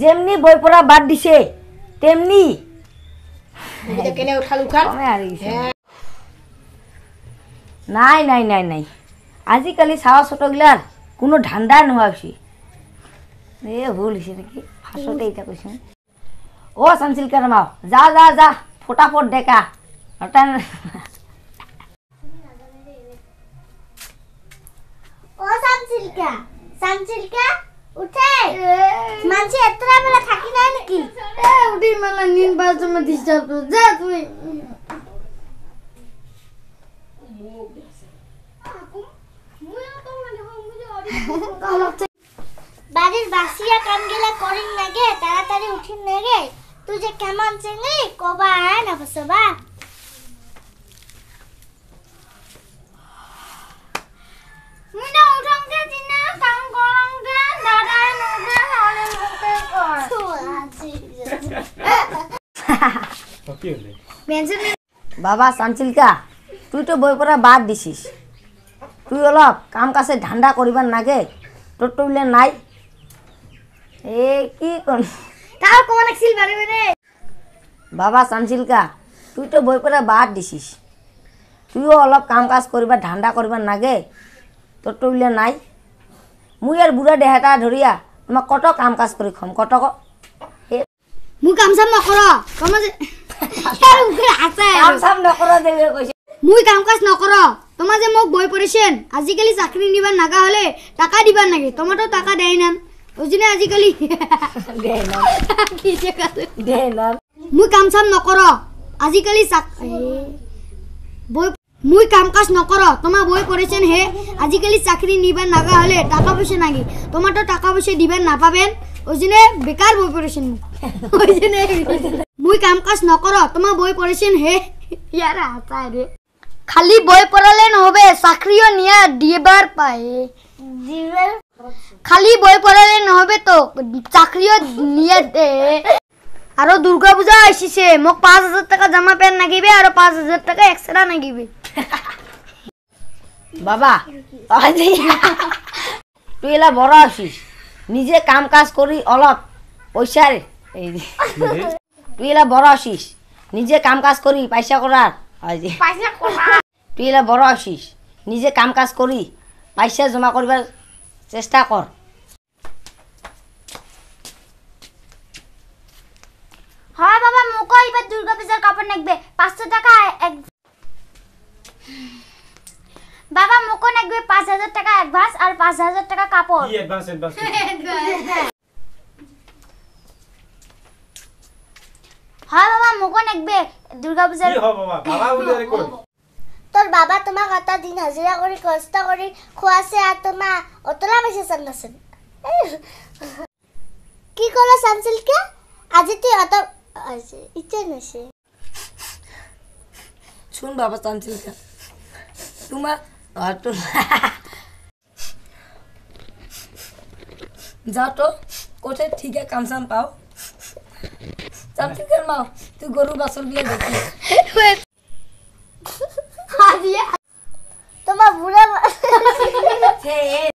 যেমনি বই পৰা বাদ দিছে তেমনি নাই নাই নাই নাই আজিকালি চাৱা চটগিলাৰ কোনো ধান্দা নোহোৱা হৈছে এই ভুল হৈছে নেকি ফাৰ্ষ্টতে এতিয়া কৈছো অ' চাঞ্চিল্কা ৰমাও যা যা যা ফটাফট ডেকা চাঞ্চিল্কা চাঞ্চিল্কা মানছি থাকি মানে বাড়ির বাসিয়া কামগিলা করিন নাগে তাড়াতাড়ি উঠিন নাগে তুই যে কেমন চিংড়ি কবা না বসবা বাবা শামচিলকা তুই তো বই পড়া বাদ দিছিস তুই অলপ কাম কাছে ধান্দা করিবার নাগে তোর তো নাই এ কি কোন বাবা শামচিলকা তুই তো বই পড়া বাদ দিছিস তুইও অলপ কাম কাজ করিবার ধান্দা করিবার নাগে তোর তো নাই মুই আর বুড়া দেহাটা ধরিয়া তোমাক কত কাম কাজ করি খম কত মোৰ কাম কাজ নকৰ তোমাৰ যে মোক বৈ পৰিছেন আজিকালি চাকৰি নিবা নাগা হলে টকা দিবা নাগে তোমাৰতো টকা দে নান অজিনে আজিকালি মই কাম চাম নকৰ আজিকালি চাক মুই কাম কাজ নকর তোমার বই পড়েছেন হে আজিকালি চাকরি নিবেন নাগা হলে টাকা পয়সা নাগি তোমার তো টাকা পয়সা দিবেন না পাবেন ওই জন্য বেকার বই পড়েছেন মুই কাম কাজ নকর তোমার বই পড়েছেন হে ইয়ার হাতা রে খালি বই পড়ালেন হবে চাকরিও নিয়া দিবার পায় খালি বই পড়ালেন হবে তো চাকরিও নিয়ে দে আরো দুর্গা পূজা আসিছে মোক পাঁচ হাজার টাকা জামা প্যান্ট নাগিবে আরো পাঁচ হাজার টাকা এক্সট্রা নাগিবে বাবা তুই এলা বড় আসিস নিজে কাম কাজ করি অলপ পয়সার তুই এলা বড় আসিস নিজে কাম কাজ করি পয়সা করার তুই এলা বড় আসিস নিজে কাম কাজ করি পয়সা জমা করবার চেষ্টা কর হ্যাঁ বাবা মুখ এবার দুর্গা পূজার কাপড় নাকবে পাঁচশো টাকা এক বাবা মোকো লাগবে পাঁচ হাজার টাকা অ্যাডভান্স আর পাঁচ হাজার টাকা কাপড় কি অ্যাডভান্স অ্যাডভান্স হ্যাঁ বাবা মোকো লাগবে দুর্গাপূজার কি হবে বাবা বাবা উদারে কই তোর বাবা তোমাক অত দিন হাজিরা করে কষ্ট করে খোয়াছে আর তোমার অতলা বেশি চান্দাছেন কি করো সানসিল্কে আজি তুই অত ইচ্ছে নেছে শুন বাবা চানসিল্কা তোমার অতুল যা তো কোথায় ঠিকে কানসান পাও যা ঠিক মাও তুই গরু বাসর বিয়ে দেখি তোমার বুড়া